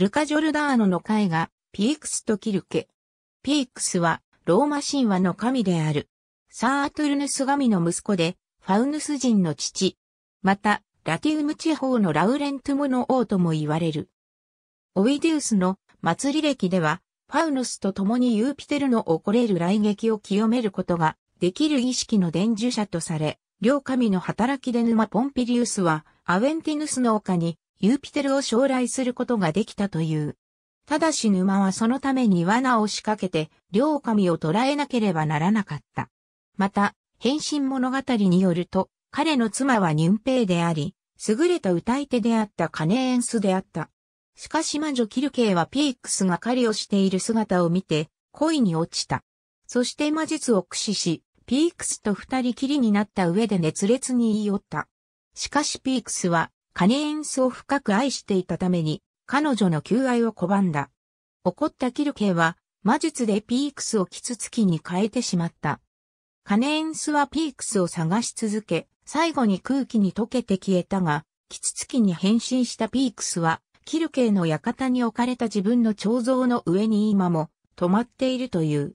ルカ・ジョルダーノの絵画、ピークスとキルケ。ピークスは、ローマ神話の神である。サーアトゥルヌス神の息子で、ファウヌス人の父。また、ラティウム地方のラウレントゥムの王とも言われる。オイディウスの祭り歴では、ファウヌスと共にユーピテルの起これる雷撃を清めることができる儀式の伝授者とされ、両神の働きで沼ポンピリウスは、アウェンティヌスの丘にユーピテルを将来することができたという。ただし沼はそのために罠を仕掛けて、両神を捕らえなければならなかった。また、変身物語によると、彼の妻はニュンペイであり、優れた歌い手であったカネエンスであった。しかし魔女キルケイはピークスが狩りをしている姿を見て、恋に落ちた。そして魔術を駆使し、ピークスと二人きりになった上で熱烈に言い寄った。しかしピークスはカネエンスを深く愛していたために、彼女の求愛を拒んだ。怒ったキルケは、魔術でピークスをキツツキに変えてしまった。カネエンスはピークスを探し続け、最後に空気に溶けて消えたが、キツツキに変身したピークスは、キルケイの館に置かれた自分の彫像の上に今も止まっているという。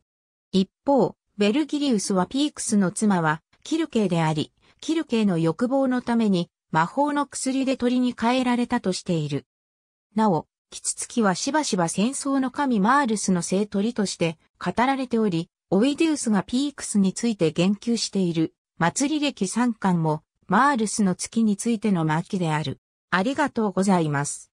一方、ベルギリウスはピークスの妻は、キルケイであり、キルケイの欲望のために、魔法の薬で鳥に変えられたとしている。なお、キツツキはしばしば戦争の神マールスの聖鳥として語られており、オイデウスがピークスについて言及している祭り歴3巻もマールスの月についての巻である。ありがとうございます。